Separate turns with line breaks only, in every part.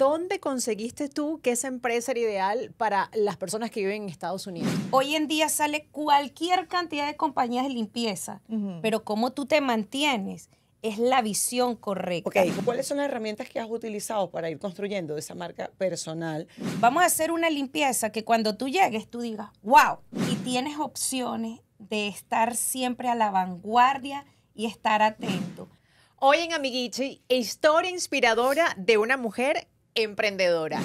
¿Dónde conseguiste tú que esa empresa era ideal para las personas que viven en Estados Unidos?
Hoy en día sale cualquier cantidad de compañías de limpieza, pero cómo tú te mantienes es la visión correcta. Okay. ¿cuáles son las herramientas que has utilizado para ir construyendo esa marca personal? Vamos a hacer una limpieza que cuando tú llegues tú digas, wow, y tienes opciones de estar siempre a la vanguardia y estar
atento. Hoy en Amiguichi, historia inspiradora de una mujer
emprendedora.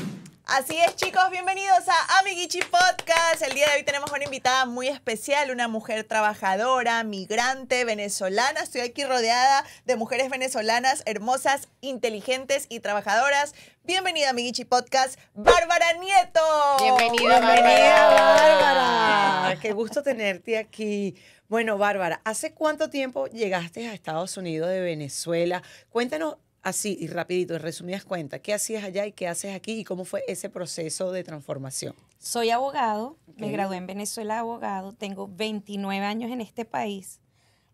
Así es, chicos, bienvenidos a Amiguichi Podcast. El día de hoy tenemos una invitada muy especial, una mujer trabajadora, migrante, venezolana. Estoy aquí rodeada de mujeres venezolanas hermosas, inteligentes y trabajadoras. Bienvenida a Amiguichi Podcast, Bárbara Nieto. Bienvenida, Bienvenida Bárbara. Bárbara. Ah,
qué gusto tenerte aquí. Bueno, Bárbara, ¿hace cuánto tiempo llegaste a Estados Unidos de Venezuela? Cuéntanos así y rapidito, en resumidas cuentas, ¿qué hacías allá y qué haces aquí y cómo fue ese proceso de transformación?
Soy abogado, me gradué en Venezuela abogado, tengo 29 años en este país,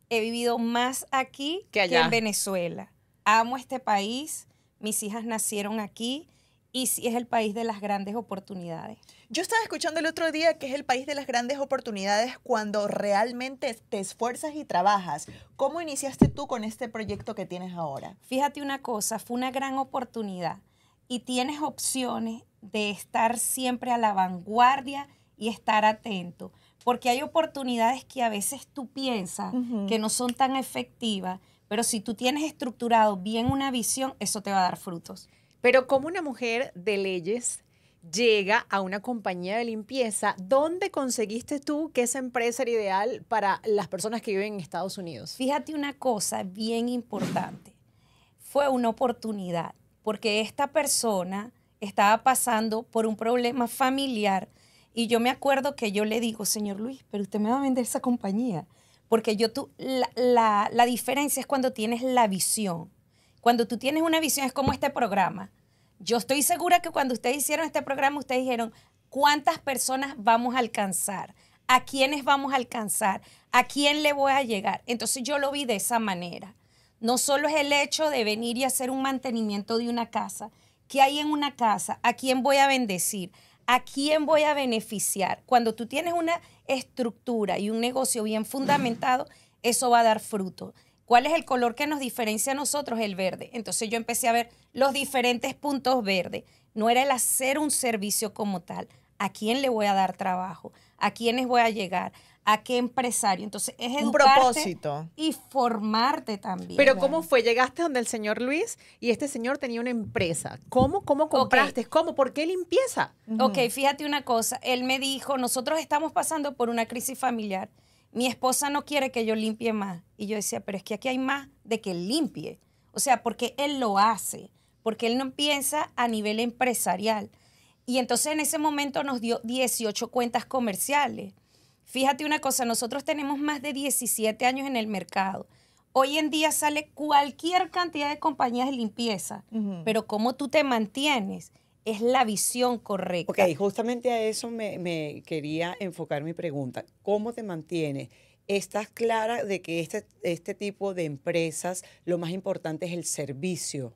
he vivido más aquí que, allá. en Venezuela. Amo este país, mis hijas nacieron aquí y sí es el país de las grandes oportunidades. Yo estaba escuchando el otro día que es el país de las
grandes oportunidades cuando realmente te esfuerzas y trabajas. ¿Cómo iniciaste
tú con este proyecto que tienes ahora? Fíjate una cosa, fue una gran oportunidad y tienes opciones de estar siempre a la vanguardia y estar atento, porque hay oportunidades que a veces tú piensas que no son tan efectivas, pero si tú tienes estructurado bien una visión, eso te va a dar frutos. Pero como una
mujer de leyes, llega a una compañía de limpieza. ¿Dónde conseguiste tú que esa empresa era ideal para las personas que viven en Estados Unidos? Fíjate una cosa
bien importante. Fue una oportunidad, porque esta persona estaba pasando por un problema familiar y yo me acuerdo que yo le digo, señor Luis, pero usted me va a vender esa compañía. Porque yo tú, la, la diferencia es cuando tienes la visión. Cuando tú tienes una visión es como este programa yo estoy segura que cuando ustedes hicieron este programa, ustedes dijeron, ¿cuántas personas vamos a alcanzar? ¿A quiénes vamos a alcanzar? ¿A quién le voy a llegar? Entonces yo lo vi de esa manera. No solo es el hecho de venir y hacer un mantenimiento de una casa. ¿Qué hay en una casa? ¿A quién voy a bendecir? ¿A quién voy a beneficiar? Cuando tú tienes una estructura y un negocio bien fundamentado, eso va a dar fruto. ¿Cuál es el color que nos diferencia a nosotros? El verde. Entonces yo empecé a ver los diferentes puntos verdes. No era el hacer un servicio como tal. ¿A quién le voy a dar trabajo? ¿A quiénes voy a llegar? ¿A qué empresario? Entonces es educarte un propósito. y formarte
también. Pero ¿cómo fue? Llegaste donde el señor Luis y este señor tenía una empresa. ¿Cómo? ¿Cómo
compraste? ¿Cómo? ¿Por qué limpieza? Ok, fíjate una cosa. Él me dijo, nosotros estamos pasando por una crisis familiar mi esposa no quiere que yo limpie más. Y yo decía, pero es que aquí hay más de que limpie. O sea, porque él lo hace, porque él no piensa a nivel empresarial. Y entonces en ese momento nos dio 18 cuentas comerciales. Fíjate una cosa, nosotros tenemos más de 17 años en el mercado. Hoy en día sale cualquier cantidad de compañías de limpieza, pero cómo tú te mantienes es la visión correcta. Ok,
justamente a eso me, quería enfocar mi pregunta. ¿Cómo te mantienes? ¿Estás clara de que este, este tipo de empresas lo más importante es el servicio?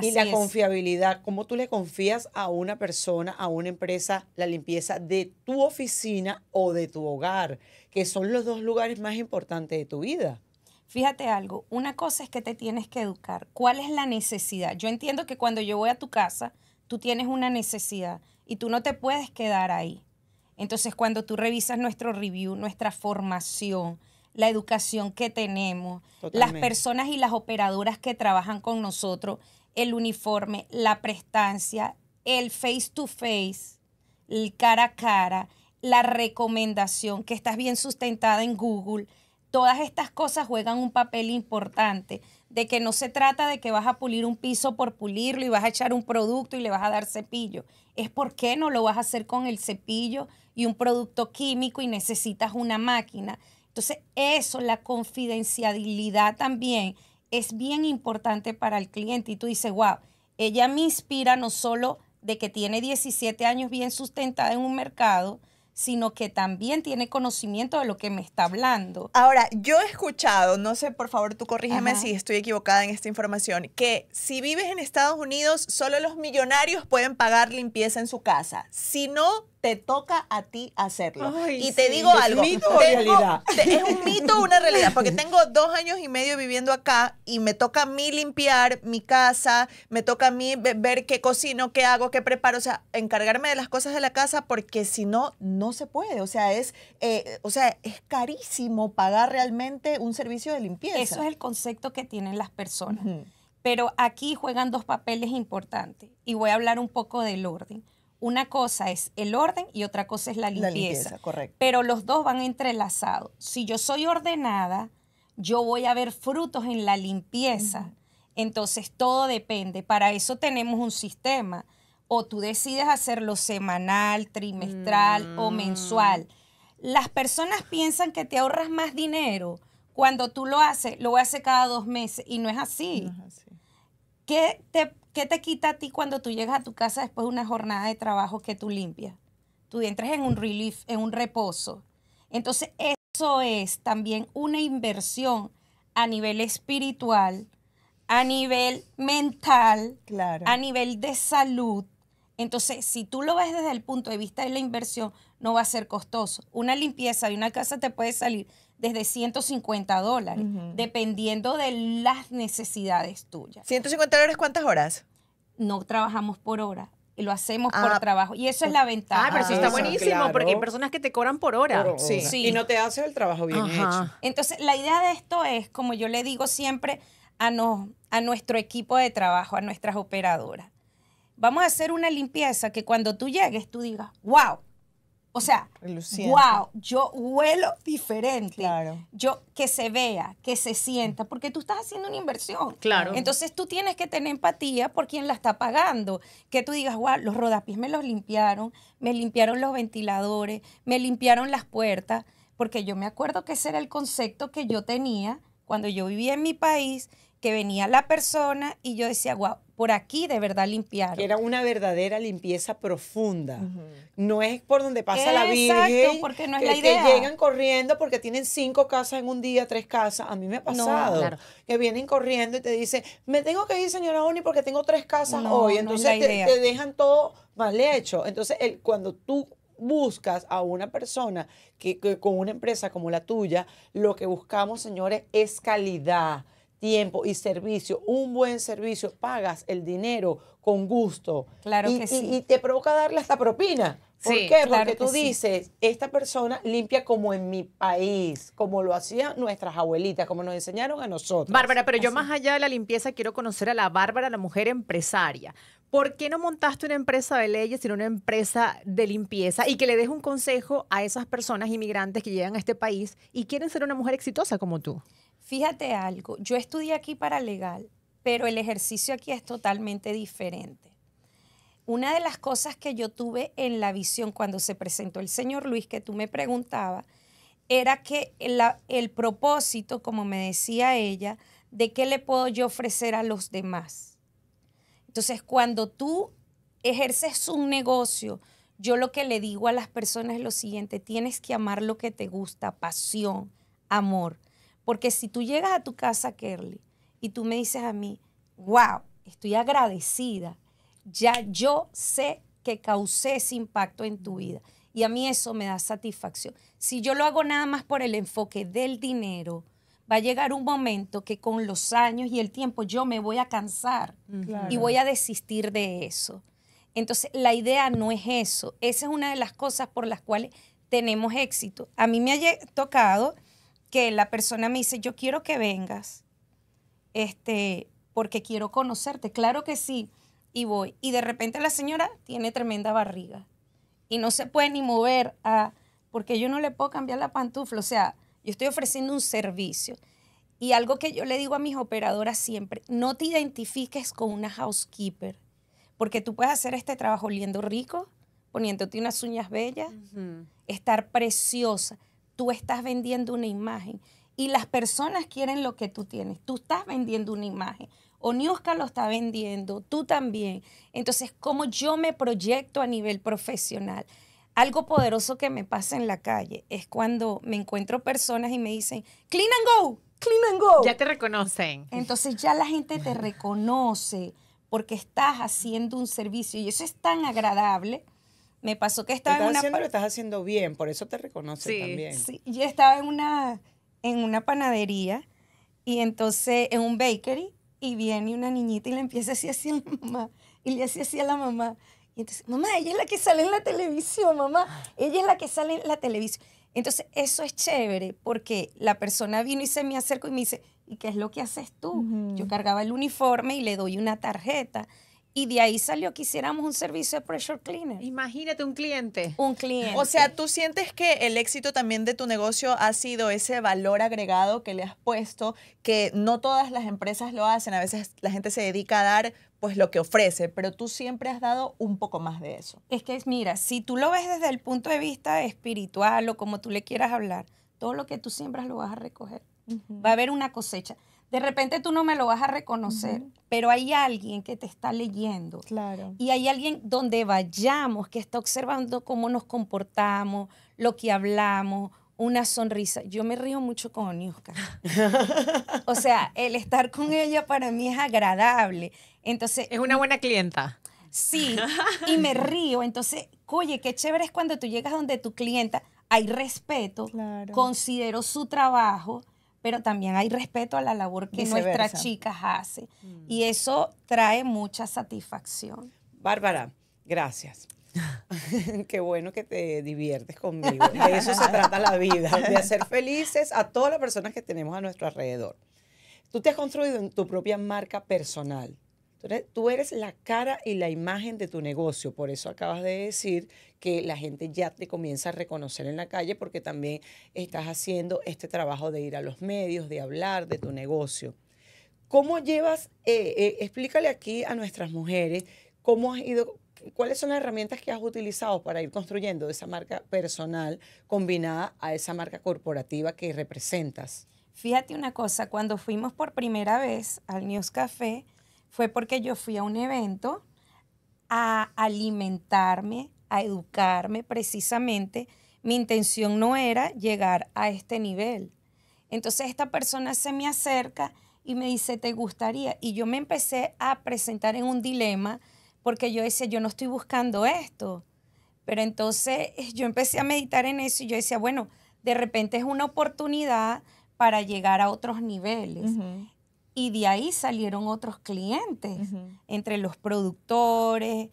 y la confiabilidad, cómo tú le confías a una persona, a una empresa, la limpieza de tu oficina o de tu hogar, que son los dos lugares más importantes de tu vida.
Fíjate algo, una cosa es que te tienes que educar. ¿Cuál es la necesidad? Yo entiendo que cuando yo voy a tu casa, tú tienes una necesidad y tú no te puedes quedar ahí. Entonces, cuando tú revisas nuestro review, nuestra formación, la educación que tenemos, las personas y las operadoras que trabajan con nosotros, el uniforme, la prestancia, el face to face, el cara a cara, la recomendación, que estás bien sustentada en Google, todas estas cosas juegan un papel importante de que no se trata de que vas a pulir un piso por pulirlo y vas a echar un producto y le vas a dar cepillo. Es porque no lo vas a hacer con el cepillo y un producto químico y necesitas una máquina. Entonces, eso, la confidencialidad también es bien importante para el cliente. Y tú dices, wow, ella me inspira no solo de que tiene 17 años bien sustentada en un mercado, sino que también tiene conocimiento de lo que me está hablando.
Ahora, yo he escuchado, no sé, por favor, tú corrígeme si estoy equivocada en esta información, que si vives en Estados Unidos, solo los millonarios pueden pagar limpieza en su casa. Si no, te toca a ti hacerlo. y te digo es algo. Mito realidad. es un mito una realidad, porque tengo dos años y medio viviendo acá y me toca a mí limpiar mi casa, me toca a mí ver qué cocino, qué hago, qué preparo, o sea, encargarme de las cosas de la casa, porque si no, no se puede. O sea, es, eh, o sea, es carísimo pagar realmente un servicio de limpieza. Eso es el
concepto que tienen las personas. Pero aquí juegan dos papeles importantes y voy a hablar un poco del orden una cosa es el orden y otra cosa es la limpieza. correcto. Pero los dos van entrelazados. Si yo soy ordenada, yo voy a ver frutos en la limpieza. Entonces todo depende. Para eso tenemos un sistema. O tú decides hacerlo semanal, trimestral o mm. mensual. Las personas piensan que te ahorras más dinero cuando tú lo haces, lo voy a hacer cada dos meses y no es así. No es así. ¿Qué te ¿qué te quita a ti cuando tú llegas a tu casa después de una jornada de trabajo que tú limpias? Tú entras en un relief, en un reposo. Entonces, eso es también una inversión a nivel espiritual, a nivel mental, claro. a nivel de salud. Entonces, si tú lo ves desde el punto de vista de la inversión, no va a ser costoso. Una limpieza de una casa te puede salir desde 150 dólares, dependiendo de las necesidades tuyas. ¿150 dólares cuántas horas? No trabajamos por hora, lo hacemos por ah. trabajo. Y eso es la ventaja. Ah, pero sí está ah, buenísimo, porque hay personas que te cobran por hora. Sí. Y no te
hacen el trabajo bien
hecho. Entonces, la idea de esto es, como yo le digo siempre a, no, a nuestro equipo de trabajo, a nuestras operadoras, vamos a hacer una limpieza que cuando tú llegues tú digas, wow, o sea, wow, yo huelo diferente. Claro. Yo que se vea, que se sienta, porque tú estás haciendo una inversión. Claro. Entonces tú tienes que tener empatía por quien la está pagando. Que tú digas, wow, los rodapiés me los limpiaron, me limpiaron los ventiladores, me limpiaron las puertas, porque yo me acuerdo que ese era el concepto que yo tenía cuando yo vivía en mi país que venía la persona y yo decía, guau, por aquí de verdad limpiar. Era una verdadera limpieza profunda. No es por donde pasa la Virgen. no es que, llegan
corriendo porque tienen cinco casas en un día, tres casas. A mí me ha pasado. Que vienen corriendo y te dicen, me tengo que ir, señora Oni, porque tengo tres casas hoy. Entonces te, dejan todo mal hecho. Entonces, cuando tú buscas a una persona que con una empresa como la tuya, lo que buscamos, señores, es calidad tiempo y servicio, un buen servicio, pagas el dinero con gusto. Claro y, Y, te provoca darle hasta propina. ¿Por qué? Porque tú dices, esta persona
limpia como en mi país, como lo hacían nuestras abuelitas, como nos enseñaron a nosotros. Bárbara, pero yo más allá de la limpieza quiero conocer a la Bárbara, la mujer empresaria. ¿Por qué no montaste una empresa de leyes, sino una empresa de limpieza? Y que le des un consejo a esas personas inmigrantes que llegan a este país y quieren ser una mujer exitosa como tú. Fíjate algo,
yo estudié aquí para legal, pero el ejercicio aquí es totalmente diferente. Una de las cosas que yo tuve en la visión cuando se presentó el señor Luis, que tú me preguntabas, era que el propósito, como me decía ella, de qué le puedo yo ofrecer a los demás. Entonces, cuando tú ejerces un negocio, yo lo que le digo a las personas es lo siguiente, tienes que amar lo que te gusta, pasión, amor. Porque si tú llegas a tu casa, Kerly, y tú me dices a mí, wow, estoy agradecida, ya yo sé que causé ese impacto en tu vida. Y a mí eso me da satisfacción. Si yo lo hago nada más por el enfoque del dinero, va a llegar un momento que con los años y el tiempo yo me voy a cansar y voy a desistir de eso. Entonces, la idea no es eso. Esa es una de las cosas por las cuales tenemos éxito. A mí me ha tocado que la persona me dice, yo quiero que vengas, este, porque quiero conocerte. Claro que sí, y voy. Y de repente la señora tiene tremenda barriga y no se puede ni mover a, porque yo no le puedo cambiar la pantufla. O sea, yo estoy ofreciendo un servicio. Y algo que yo le digo a mis operadoras siempre, no te identifiques con una housekeeper, porque tú puedes hacer este trabajo oliendo rico, poniéndote unas uñas bellas, estar preciosa, tú estás vendiendo una imagen y las personas quieren lo que tú tienes. Tú estás vendiendo una imagen. Oniuska lo está vendiendo, tú también. Entonces, ¿cómo yo me proyecto a nivel profesional? Algo poderoso que me pasa en la calle es cuando me encuentro personas y me dicen, clean and go, clean and go. Ya te reconocen. Entonces ya la gente te reconoce porque estás haciendo un servicio y eso es tan agradable me pasó que estaba en una... Haciendo, lo
estás haciendo bien, por eso te reconoce también. Sí,
yo estaba en una, en una panadería y entonces en un bakery y viene una niñita y le empieza así así a la mamá y le hacía así a la mamá. Y entonces, mamá, ella es la que sale en la televisión, mamá, ella es la que sale en la televisión. Entonces, eso es chévere porque la persona vino y se me acercó y me dice, ¿y qué es lo que haces tú? Yo cargaba el uniforme y le doy una tarjeta. Y de ahí salió que hiciéramos un servicio de pressure cleaner. Imagínate un cliente. Un cliente. O sea, tú sientes que el
éxito también de tu negocio ha sido ese valor agregado que le has puesto, que no todas las empresas lo hacen. A veces la gente se dedica a dar pues lo que ofrece, pero tú siempre has
dado un poco más de eso. Es que mira, si tú lo ves desde el punto de vista espiritual o como tú le quieras hablar, todo lo que tú siembras lo vas a recoger. Va a haber una cosecha. De repente tú no me lo vas a reconocer, pero hay alguien que te está leyendo. Claro. Y hay alguien donde vayamos que está observando cómo nos comportamos, lo que hablamos, una sonrisa. Yo me río mucho con Oniuska. o sea, el estar con ella para mí es agradable. Entonces, es una buena clienta. Sí, y me río. Entonces, oye, qué chévere es cuando tú llegas donde tu clienta hay respeto, considero su trabajo pero también hay respeto a la labor que nuestras chicas hacen. Mm. Y eso trae mucha satisfacción.
Bárbara, gracias. Qué bueno que te diviertes conmigo. De eso se trata la vida, de hacer felices a todas las personas que tenemos a nuestro alrededor. Tú te has construido en tu propia marca personal. Tú eres, la cara y la imagen de tu negocio. Por eso acabas de decir que la gente ya te comienza a reconocer en la calle porque también estás haciendo este trabajo de ir a los medios, de hablar de tu negocio. ¿Cómo llevas, eh, eh, explícale aquí a nuestras mujeres, cómo has ido, cuáles son las herramientas que has utilizado para ir construyendo esa marca personal combinada a
esa marca corporativa que representas? Fíjate una cosa, cuando fuimos por primera vez al News Café, fue porque yo fui a un evento a alimentarme, a educarme precisamente. Mi intención no era llegar a este nivel. Entonces esta persona se me acerca y me dice, ¿te gustaría? Y yo me empecé a presentar en un dilema porque yo decía, yo no estoy buscando esto. Pero entonces yo empecé a meditar en eso y yo decía, bueno, de repente es una oportunidad para llegar a otros niveles. Y de ahí salieron otros clientes, entre los productores.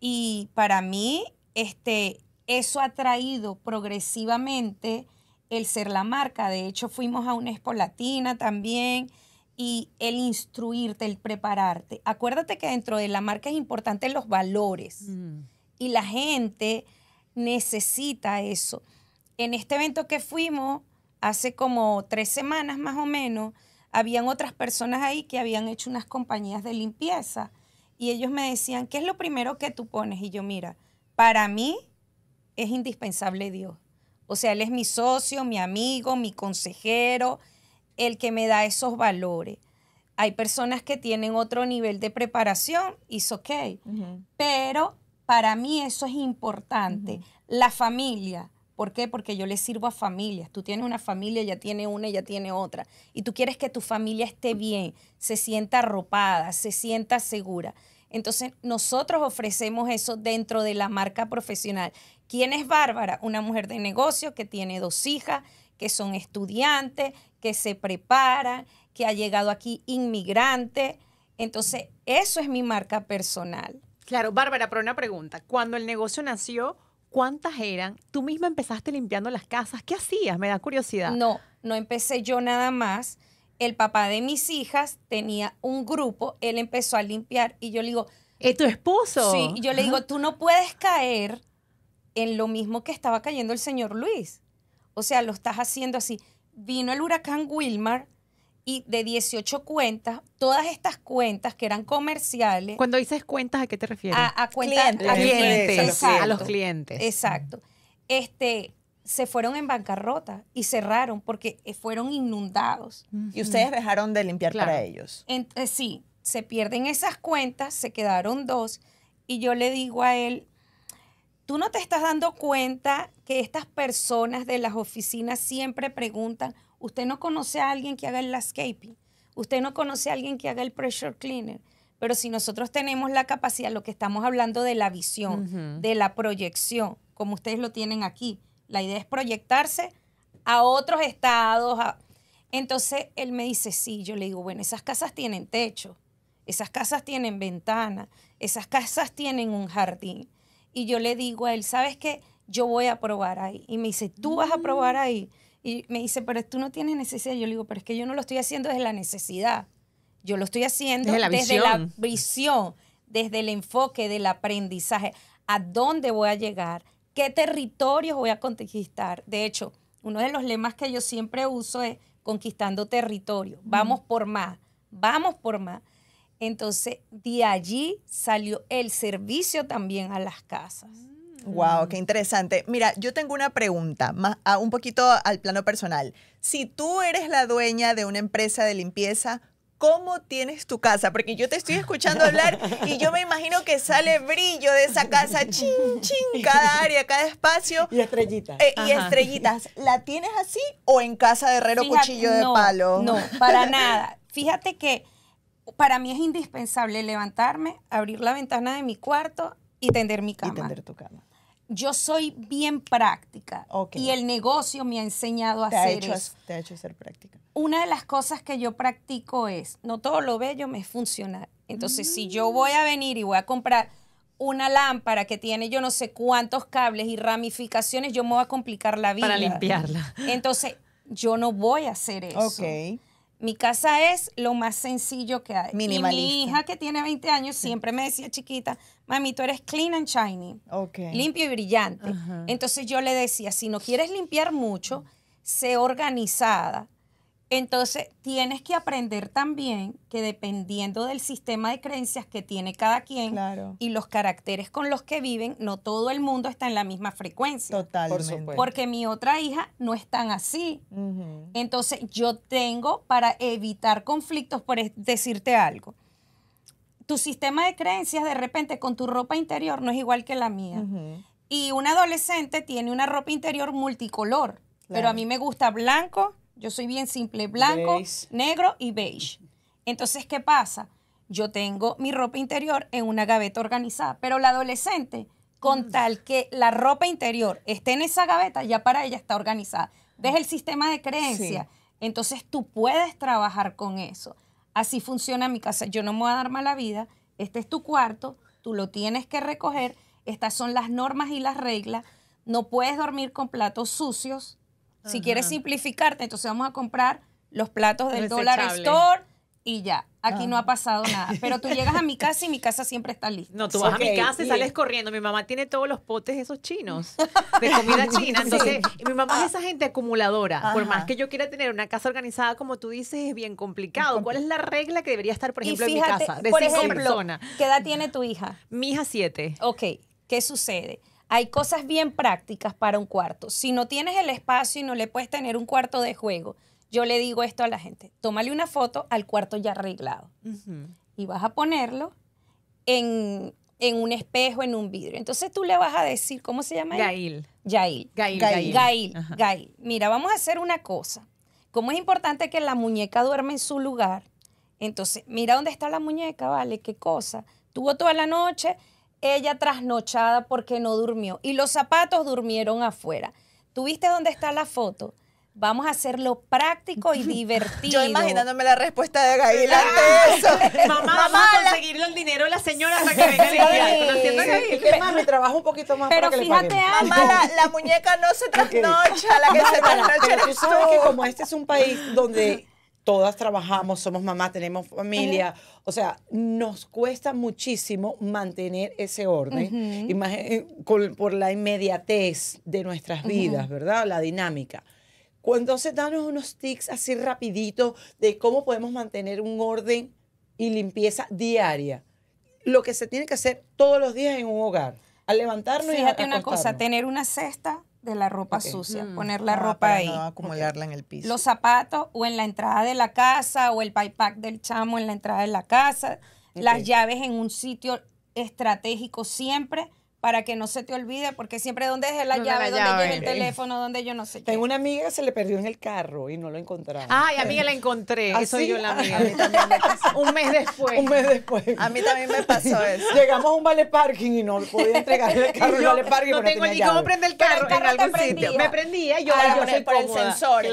Y para mí, este, eso ha traído progresivamente el ser la marca. De hecho, fuimos a una expo latina también y el instruirte, el prepararte. Acuérdate que dentro de la marca es importante los valores mm. y la gente necesita eso. En este evento que fuimos hace como tres semanas más o menos, habían otras personas ahí que habían hecho unas compañías de limpieza y ellos me decían, ¿qué es lo primero que tú pones? Y yo, mira, para mí es indispensable Dios. O sea, Él es mi socio, mi amigo, mi consejero, el que me da esos valores. Hay personas que tienen otro nivel de preparación, es ok, pero para mí eso es importante. La familia, ¿Por qué? Porque yo le sirvo a familias. Tú tienes una familia, ya tiene una, ya tiene otra. Y tú quieres que tu familia esté bien, se sienta arropada, se sienta segura. Entonces, nosotros ofrecemos eso dentro de la marca profesional. ¿Quién es Bárbara? Una mujer de negocio que tiene dos hijas, que son estudiantes, que se preparan, que ha llegado aquí inmigrante. Entonces, eso es mi marca personal. Claro,
Bárbara, pero una pregunta. Cuando el negocio nació, ¿Cuántas eran? ¿Tú misma empezaste limpiando las
casas? ¿Qué hacías? Me da curiosidad. No, no empecé yo nada más. El papá de mis hijas tenía un grupo, él empezó a limpiar y yo le digo... ¿Es tu esposo? Sí, yo le digo, tú no puedes caer en lo mismo que estaba cayendo el señor Luis. O sea, lo estás haciendo así. Vino el huracán Wilmar, y de 18 cuentas, todas estas cuentas que eran comerciales. Cuando dices cuentas, ¿a qué te refieres? A, cuentas clientes, a, a, los clientes. Exacto. Este, se fueron en bancarrota y cerraron porque eh, fueron inundados. Y ustedes dejaron de limpiar para ellos. Eh, sí, se pierden esas cuentas, se quedaron dos. Y yo le digo a él, tú no te estás dando cuenta que estas personas de las oficinas siempre preguntan, Usted no conoce a alguien que haga el landscaping, usted no conoce a alguien que haga el pressure cleaner, pero si nosotros tenemos la capacidad, lo que estamos hablando de la visión, de la proyección, como ustedes lo tienen aquí, la idea es proyectarse a otros estados. Entonces él me dice, sí, yo le digo, bueno, esas casas tienen techo, esas casas tienen ventana, esas casas tienen un jardín. Y yo le digo a él, ¿sabes qué? Yo voy a probar ahí. Y me dice, tú vas a probar mm. ahí. Y me dice, pero tú no tienes necesidad. Yo le digo, pero es que yo no lo estoy haciendo desde la necesidad. Yo lo estoy haciendo desde la visión, desde el enfoque del aprendizaje. ¿A dónde voy a llegar? ¿Qué territorios voy a conquistar? De hecho, uno de los lemas que yo siempre uso es conquistando territorio. Vamos por más, vamos por más. Entonces, de allí salió el servicio también a las casas. Mm.
Wow, qué interesante. Mira, yo tengo una pregunta, un poquito al plano personal. Si tú eres la dueña de una empresa de limpieza, ¿Cómo tienes tu casa? Porque yo te estoy escuchando hablar y yo me imagino que sale brillo de esa casa, chin, ching! cada área, cada espacio. Y estrellitas. Eh, y estrellitas.
¿La tienes así o en casa de herrero cuchillo de palo? No, para nada. Fíjate que para mí es indispensable levantarme, abrir la ventana de mi cuarto y tender mi cama. Y tender tu cama yo soy bien práctica y el negocio me ha enseñado a hacer eso.
Te ha hecho ser práctica.
Una de las cosas que yo practico es, no todo lo bello me funciona. Entonces, si yo voy a venir y voy a comprar una lámpara que tiene yo no sé cuántos cables y ramificaciones, yo me voy a complicar la vida. Para limpiarla. Entonces, yo no voy a hacer eso. Ok. Mi casa es lo más sencillo que hay. mi hija que tiene 20 años siempre me decía chiquita, mami, tú eres clean and shiny. Limpio y brillante. Entonces yo le decía, si no quieres limpiar mucho, sé organizada, entonces, tienes que aprender también que dependiendo del sistema de creencias que tiene cada quien y los caracteres con los que viven, no todo el mundo está en la misma frecuencia. Totalmente. porque mi otra hija no es tan así. Entonces, yo tengo para evitar conflictos, por decirte algo. Tu sistema de creencias de repente con tu ropa interior no es igual que la mía. Y un adolescente tiene una ropa interior multicolor, pero a mí me gusta blanco, yo soy bien simple, blanco, negro y beige. Entonces, ¿qué pasa? Yo tengo mi ropa interior en una gaveta organizada, pero la adolescente, con mm. tal que la ropa interior esté en esa gaveta, ya para ella está organizada. ¿Ves el sistema de creencia? Entonces tú puedes trabajar con eso. Así funciona mi casa. Yo no me voy a dar mala vida. Este es tu cuarto, tú lo tienes que recoger. Estas son las normas y las reglas. No puedes dormir con platos sucios. Si quieres simplificarte, entonces vamos a comprar los platos del Dollar Store y ya. Aquí ah. no ha pasado nada. Pero tú llegas a mi casa y mi casa siempre está lista. No, tú vas a mi casa y sales
corriendo. Mi mamá tiene todos los potes esos chinos
de comida china. Entonces, mi mamá es ah.
esa gente acumuladora. Por más que yo quiera tener una casa organizada, como tú dices, es bien complicado. ¿Cuál es la
regla que debería estar, por ejemplo, en mi casa? por ejemplo, ¿Qué edad tiene tu hija? Mi hija siete. Ok. ¿Qué sucede? hay cosas bien prácticas para un cuarto. Si no tienes el espacio y no le puedes tener un cuarto de juego, yo le digo esto a la gente, tómale una foto al cuarto ya arreglado y vas a ponerlo en, un espejo, en un vidrio. Entonces tú le vas a decir, ¿cómo se llama? Gail. Gail. Gail. Gail. Gail. Gail. Mira, vamos a hacer una cosa. Como es importante que la muñeca duerma en su lugar, entonces mira dónde está la muñeca, ¿vale? ¿Qué cosa? Tuvo toda la noche ella trasnochada porque no durmió y los zapatos durmieron afuera. ¿Tuviste dónde está la foto? Vamos a hacerlo práctico y divertido. Yo imaginándome la respuesta de Gaila ante eso. Mamá, vamos a conseguirle
el dinero a la señora para que venga a la a Gail. Que más, me trabajo un poquito más Pero para que fíjate le paguen. Mamá, la, muñeca no se trasnocha, la que se trasnocha tú sabes que como este
es un país donde todas trabajamos, somos mamás, tenemos familia. O sea, nos cuesta muchísimo mantener ese orden eh, por la inmediatez de nuestras vidas, ¿verdad? La dinámica. cuando se danos unos tics así rapidito de cómo podemos mantener un orden y
limpieza diaria.
Lo que se tiene que hacer todos los días en un hogar. Al levantarnos Fíjate y una cosa,
tener una cesta de la ropa sucia, mm. poner la ah, ropa ahí. No
acumularla en el piso. Los
zapatos o en la entrada de la casa o el paypack del chamo en la entrada de la casa, las llaves en un sitio estratégico siempre para que no se te olvide, porque siempre dónde es la, llave, dónde tiene el teléfono, donde yo no sé. Qué.
Tengo una amiga que se le perdió en el carro y no lo encontraba. Ay, amiga, la
encontré. ¿Ah, eso yo la amiga.
Un mes después. Un mes
después. A mí también me pasó eso. Llegamos a un vale parking y no podía
entregar el carro al vale parking. No tengo ni cómo prender el carro, el carro en algún sitio. Me prendía yo, yo ah, por, el, el sensor.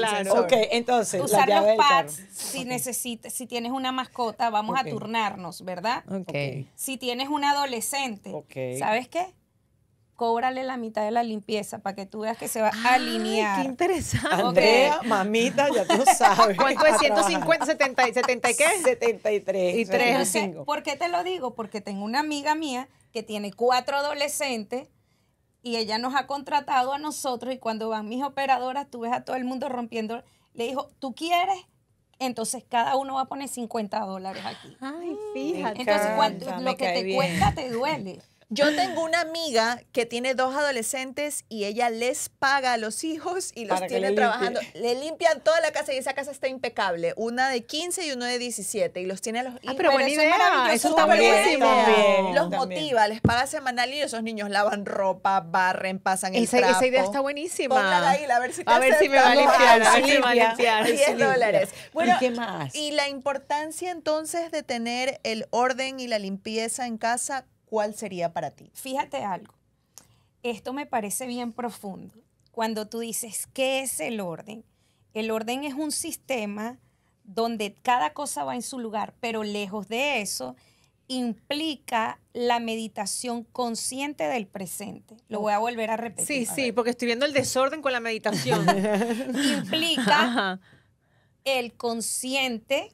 Ok, entonces. Usar la llave los pads si necesitas, si tienes una mascota, vamos a turnarnos, ¿verdad? Ok. Si tienes un adolescente, ¿sabes qué? cóbrale la mitad de la limpieza para que tú veas que se va a alinear. Qué interesante. Andrea,
mamita,
ya
tú sabes. ¿Cuánto es 150,
70, 70 y qué?
73.
Y 3
¿Por qué te lo digo? Porque tengo una amiga mía que tiene cuatro adolescentes y ella nos ha contratado a nosotros y cuando van mis operadoras, tú ves a todo el mundo rompiendo. Le dijo, ¿tú quieres? Entonces cada uno va a poner 50 dólares aquí. Ay, fíjate. Entonces lo que te cuesta te duele. Yo tengo
una amiga que tiene dos adolescentes y ella les paga a los hijos y los tiene trabajando. Le limpian toda la casa y esa casa está impecable. Una de 15 y uno de 17 y los tiene a los hijos. Ah, pero buena Eso está buenísimo. los motiva, les paga semanal y esos niños lavan ropa, barren, pasan el esa, Esa idea está buenísima. a ver si, me va a limpiar. A ver si me va a limpiar. 10 dólares. ¿Y qué más? Y la importancia entonces de tener el orden y la limpieza en casa ¿cuál sería para ti?
Fíjate algo, esto me parece bien profundo. Cuando tú dices, ¿qué es el orden? El orden es un sistema donde cada cosa va en su lugar, pero lejos de eso implica la meditación consciente del presente. Lo voy a volver a repetir. Sí, sí,
porque estoy viendo el desorden con la meditación.
implica
el consciente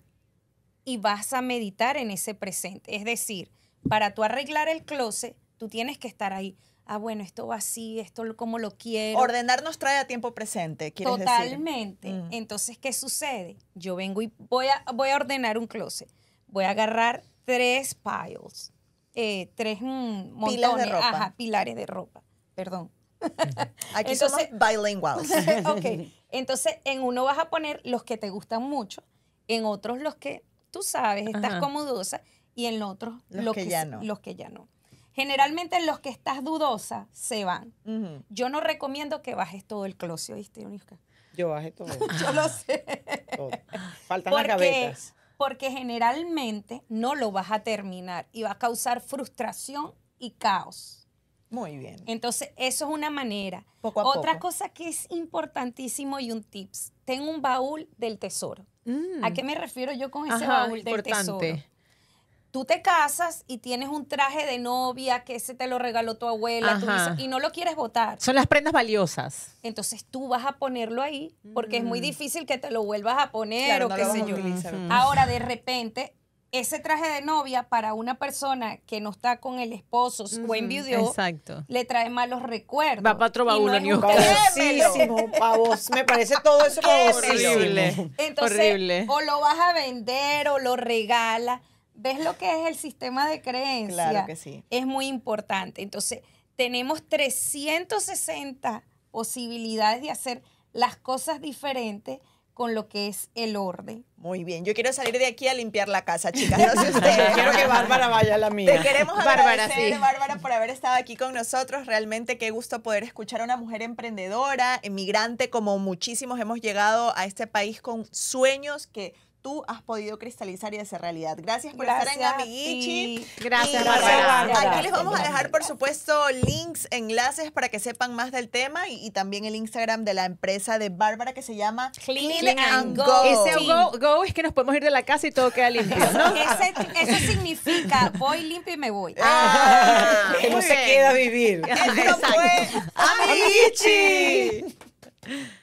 y vas a meditar en ese presente. Es decir, para tú arreglar el closet, tú tienes que estar ahí. Ah, bueno, esto va así, esto como lo quiero. Ordenar
nos trae a tiempo presente,
quieres Totalmente. Decir? Totalmente. Mm. Entonces, ¿qué sucede? Yo vengo y voy a, voy a ordenar un closet. Voy a agarrar tres piles, eh, tres mm, montones, de ropa. Ajá, pilares de ropa, perdón. Aquí son somos
ok.
Entonces, en uno vas a poner los que te gustan mucho, en otros los que tú sabes, estás comodosa y en otros los, que, ya no. Los que ya no. Generalmente en los que estás dudosa se van. Yo no recomiendo que bajes todo el closet, ¿viste,
Yo bajé todo. Yo lo sé. Todo. Faltan las gavetas.
Porque generalmente no lo vas a terminar y va a causar frustración y caos. Muy bien. Entonces, eso es una manera. Poco Otra cosa que es importantísimo y un tips, ten un baúl del tesoro. Mm. ¿A qué me refiero yo con ese baúl del tesoro? tú te casas y tienes un traje de novia que ese te lo regaló tu abuela y no lo quieres votar.
Son las prendas valiosas.
Entonces tú vas a ponerlo ahí porque es muy mm. difícil que te lo vuelvas a poner o qué sé yo. Ahora de repente ese traje de novia para una persona que no está con el esposo o envidió, le trae malos recuerdos. Va para otro baúl,
Me parece todo eso Horrible. Entonces, o
lo vas a vender o lo regala. ¿Ves lo que es el sistema de creencia? Claro que sí. Es muy importante. Entonces, tenemos 360 posibilidades de hacer las cosas diferentes con lo que es el orden.
Muy bien, yo quiero salir de aquí a limpiar la casa, chicas. No sé ustedes. quiero que Bárbara vaya a la mía. Te queremos Bárbara, agradecer, Bárbara, por haber estado aquí con nosotros. Realmente qué gusto poder escuchar a una mujer emprendedora, emigrante, como muchísimos hemos llegado a este país con sueños que has podido cristalizar y hacer realidad. Gracias por estar en Amiguichi. Gracias, Bárbara. Aquí les vamos a dejar, por supuesto, links, enlaces para que sepan más del tema y, también el Instagram de la empresa de Bárbara que se llama Clean, and, Go. Ese
go, es que nos podemos ir de la casa y todo queda limpio,
¿no? eso significa voy limpio y me voy. Ah,
ah, no se
queda a vivir. Esto
fue